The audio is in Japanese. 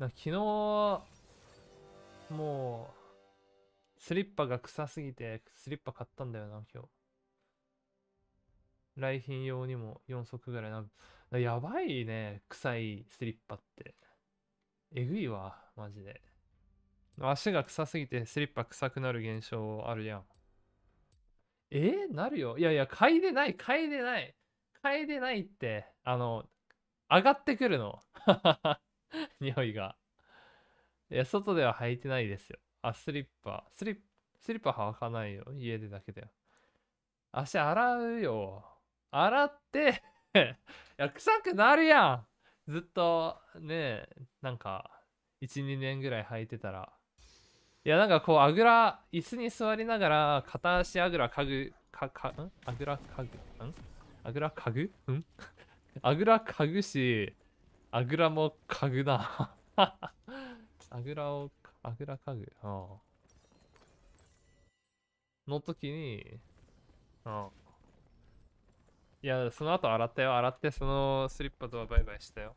な昨日、もう、スリッパが臭すぎて、スリッパ買ったんだよな、今日。来賓用にも4足ぐらいな。やばいね、臭いスリッパって。えぐいわ、マジで。足が臭すぎてスリッパ臭くなる現象あるやん。えー、なるよ。いやいや、嗅いでない、嗅いでない。嗅いでないって、あの、上がってくるの。匂いが。いや、外では履いてないですよ。あ、スリッパ。スリッ、スリッパ履かないよ。家でだけだよ。足洗うよ。洗って いや、臭くなるやん。ずっと、ねなんか、1、2年ぐらい履いてたら。いや、なんかこう、あぐら、椅子に座りながら、片足あぐらかぐ、か、か、んあぐらかぐ、んあぐらかぐん あぐらかぐし、あぐらも嗅ぐな あぐらを、あぐら嗅ぐ。うん。の時に、うん。いや、その後洗ったよ。洗って、そのスリッパとはバイバイしたよ。